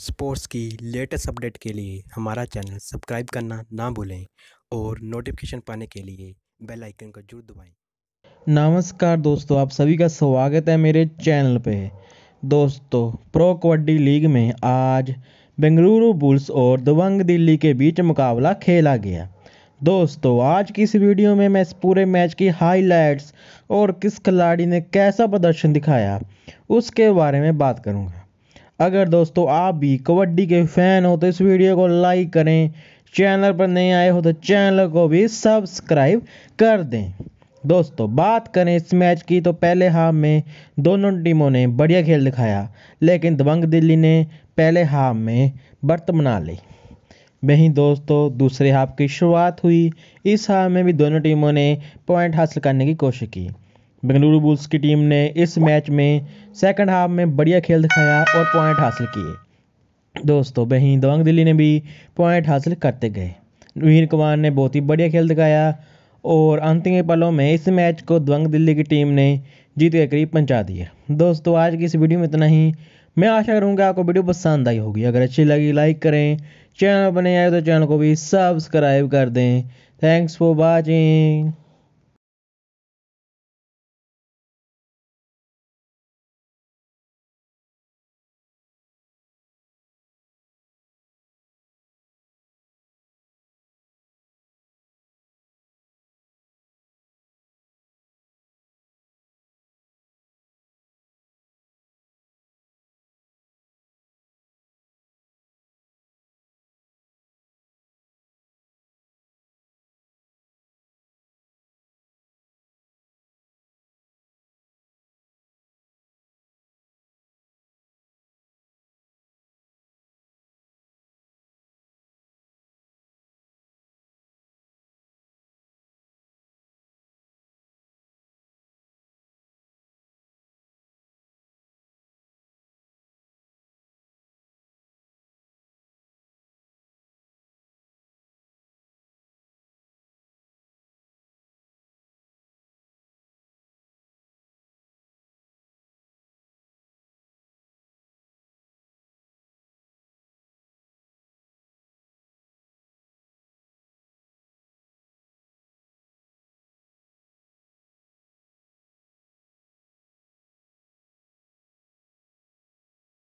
sports की latest update के लिए हमारा चैनल सब्सक्राइब करना ना भूलें और नोटिफिकेशन पाने के लिए बेल आइकन को जरूर दबाएं नमस्कार दोस्तों आप सभी का स्वागत है मेरे चैनल पे दोस्तों प्रो कबड्डी लीग में आज बेंगलुरु बुल्स और दबंग दिल्ली के बीच मुकाबला खेला गया दोस्तों आज की इस वीडियो में मैं इस पूरे मैच की हाइलाइट्स और किस खिलाड़ी ने कैसा प्रदर्शन दिखाया उसके बारे में बात करूंगा अगर दोस्तों आप भी कबड्डी के फैन हो तो इस वीडियो को लाइक करें चैनल पर नए आए हो तो चैनल को भी सब्सक्राइब कर दें दोस्तों बात करें इस मैच की तो पहले हाफ में दोनों टीमों ने बढ़िया खेल दिखाया लेकिन दबंग दिल्ली ने पहले हाफ में बर्त बना ली वहीं दोस्तों दूसरे हाफ की शुरुआत हुई इस हाफ में भी दोनों टीमों ने पॉइंट हासिल करने की कोशिश की बेंगलुरु बुल्स की टीम ने इस मैच में सेकंड हाफ में बढ़िया खेल दिखाया और पॉइंट हासिल किए दोस्तों वहीं दबंग दिल्ली ने भी पॉइंट हासिल करते गए वीर कुमार ने बहुत ही बढ़िया खेल दिखाया और अंतिम पलों में इस मैच को दबंग दिल्ली की टीम ने जीत के करीब पहुँचा दिया दोस्तों आज की इस वीडियो में इतना ही मैं आशा करूंगा आपको वीडियो पसंद आई होगी अगर अच्छी लगी लाइक करें चैनल बने आए तो चैनल को भी सब्सक्राइब कर दें थैंक्स फॉर वॉचिंग